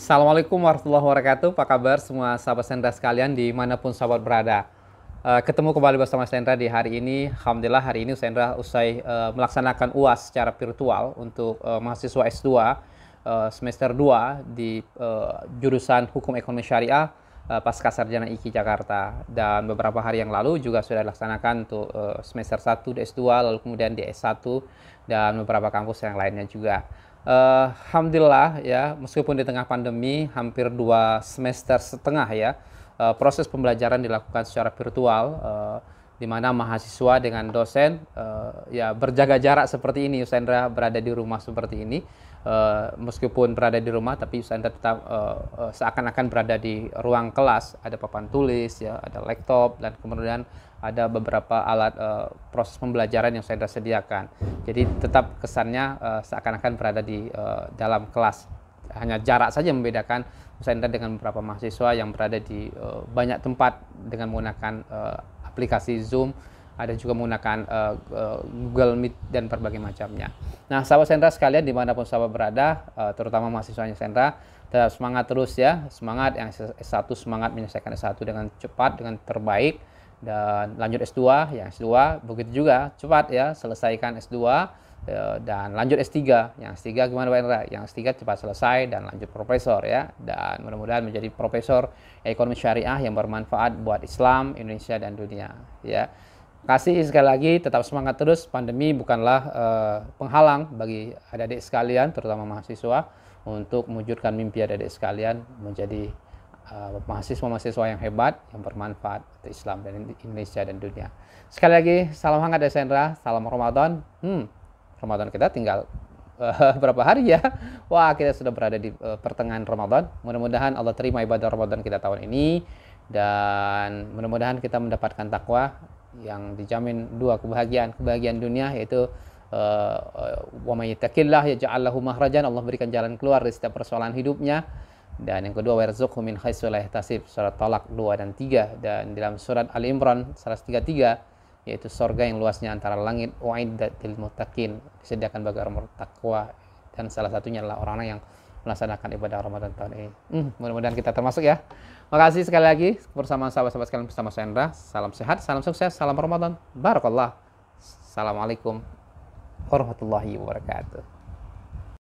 Assalamualaikum warahmatullahi wabarakatuh. Apa kabar semua sahabat sendra sekalian dimanapun sahabat berada. Eh, ketemu kembali bersama Sendra di hari ini. Alhamdulillah hari ini Sendra usai eh, melaksanakan UAS secara virtual untuk eh, mahasiswa S2 semester 2 di jurusan Hukum Ekonomi Syariah Pasca Sarjana IKI Jakarta. Dan beberapa hari yang lalu juga sudah dilaksanakan untuk semester 1 di S2 lalu kemudian di S1 dan beberapa kampus yang lainnya juga. Eh, alhamdulillah ya, meskipun di tengah pandemi hampir dua semester setengah ya, eh, proses pembelajaran dilakukan secara virtual, eh, di mana mahasiswa dengan dosen ya berjaga jarak seperti ini, Yusendra berada di rumah seperti ini uh, meskipun berada di rumah tapi Anda tetap uh, uh, seakan-akan berada di ruang kelas, ada papan tulis ya, ada laptop dan kemudian ada beberapa alat uh, proses pembelajaran yang saya sediakan. Jadi tetap kesannya uh, seakan-akan berada di uh, dalam kelas. Hanya jarak saja membedakan Anda dengan beberapa mahasiswa yang berada di uh, banyak tempat dengan menggunakan uh, aplikasi Zoom ada juga menggunakan uh, uh, Google Meet dan berbagai macamnya. Nah, sahabat Sentra sekalian dimanapun sahabat berada, uh, terutama mahasiswanya Sentra, tetap semangat terus ya, semangat yang S1 semangat menyelesaikan S1 dengan cepat, dengan terbaik dan lanjut S2, yang S2 begitu juga cepat ya, selesaikan S2 dan lanjut S3. Yang S3 gimana Pak Yang S3 cepat selesai dan lanjut profesor ya. Dan mudah-mudahan menjadi profesor ekonomi syariah yang bermanfaat buat Islam, Indonesia dan dunia ya kasih sekali lagi tetap semangat terus pandemi bukanlah uh, penghalang bagi adik-adik sekalian terutama mahasiswa untuk mewujudkan mimpi adik-adik sekalian menjadi uh, mahasiswa-mahasiswa yang hebat yang bermanfaat untuk Islam dan Indonesia dan dunia. Sekali lagi salam hangat dari Sandra, salam Ramadan. Hmm, Ramadan kita tinggal uh, berapa hari ya? Wah, kita sudah berada di uh, pertengahan Ramadan. Mudah-mudahan Allah terima ibadah Ramadan kita tahun ini dan mudah-mudahan kita mendapatkan takwa yang dijamin dua kebahagiaan kebahagiaan dunia yaitu eh, wa may yattaqillah yaj'al lahu mahrajan Allah berikan jalan keluar dari setiap persoalan hidupnya dan yang kedua warzuqhu min haitsu la yahtasib surat Talak 2 dan 3 dan dalam surat Ali Imran 133 yaitu surga yang luasnya antara langit wa'idatil muttaqin disediakan bagi orang bertakwa dan salah satunya adalah orang-orang yang melaksanakan ibadah Ramadan tahun ini. Hmm, mudah-mudahan kita termasuk ya. Makasih sekali lagi bersama sahabat-sahabat sekalian bersama saya Indra. Salam sehat, salam sukses, salam Ramadan. Barakallah. Assalamualaikum warahmatullahi wabarakatuh.